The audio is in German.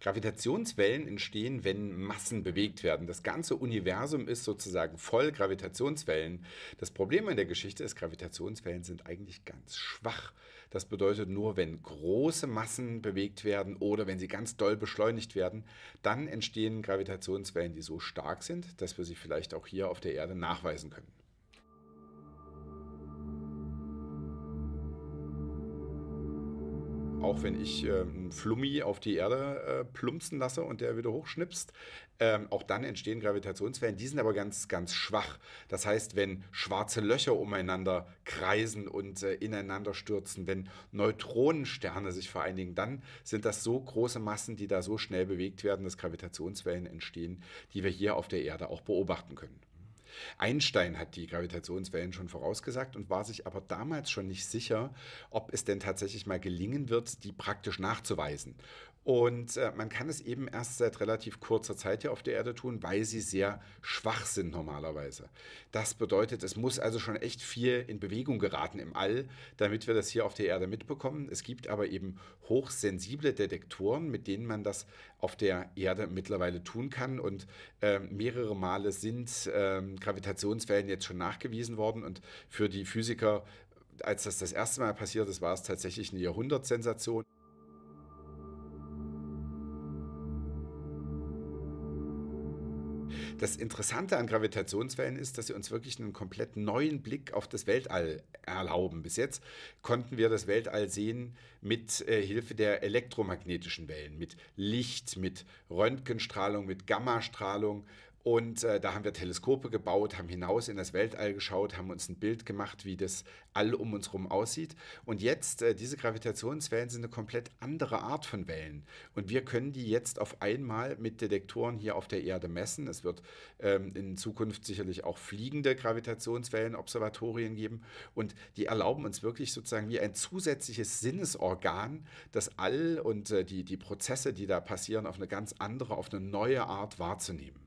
Gravitationswellen entstehen, wenn Massen bewegt werden. Das ganze Universum ist sozusagen voll Gravitationswellen. Das Problem in der Geschichte ist, Gravitationswellen sind eigentlich ganz schwach. Das bedeutet nur, wenn große Massen bewegt werden oder wenn sie ganz doll beschleunigt werden, dann entstehen Gravitationswellen, die so stark sind, dass wir sie vielleicht auch hier auf der Erde nachweisen können. auch wenn ich äh, einen Flummi auf die Erde äh, plumpsen lasse und der wieder hochschnipst, ähm, auch dann entstehen Gravitationswellen. Die sind aber ganz, ganz schwach. Das heißt, wenn schwarze Löcher umeinander kreisen und äh, ineinander stürzen, wenn Neutronensterne sich vereinigen, dann sind das so große Massen, die da so schnell bewegt werden, dass Gravitationswellen entstehen, die wir hier auf der Erde auch beobachten können. Einstein hat die Gravitationswellen schon vorausgesagt und war sich aber damals schon nicht sicher, ob es denn tatsächlich mal gelingen wird, die praktisch nachzuweisen. Und äh, man kann es eben erst seit relativ kurzer Zeit hier auf der Erde tun, weil sie sehr schwach sind normalerweise. Das bedeutet, es muss also schon echt viel in Bewegung geraten im All, damit wir das hier auf der Erde mitbekommen. Es gibt aber eben hochsensible Detektoren, mit denen man das auf der Erde mittlerweile tun kann. Und äh, mehrere Male sind ähm, Gravitationswellen jetzt schon nachgewiesen worden und für die Physiker, als das das erste Mal passiert ist, war es tatsächlich eine Jahrhundertsensation. Das Interessante an Gravitationswellen ist, dass sie uns wirklich einen komplett neuen Blick auf das Weltall erlauben. Bis jetzt konnten wir das Weltall sehen mit äh, Hilfe der elektromagnetischen Wellen, mit Licht, mit Röntgenstrahlung, mit Gammastrahlung und äh, da haben wir Teleskope gebaut, haben hinaus in das Weltall geschaut, haben uns ein Bild gemacht, wie das All um uns herum aussieht. Und jetzt, äh, diese Gravitationswellen sind eine komplett andere Art von Wellen. Und wir können die jetzt auf einmal mit Detektoren hier auf der Erde messen. Es wird ähm, in Zukunft sicherlich auch fliegende Gravitationswellen-Observatorien geben. Und die erlauben uns wirklich sozusagen wie ein zusätzliches Sinnesorgan, das All und äh, die, die Prozesse, die da passieren, auf eine ganz andere, auf eine neue Art wahrzunehmen.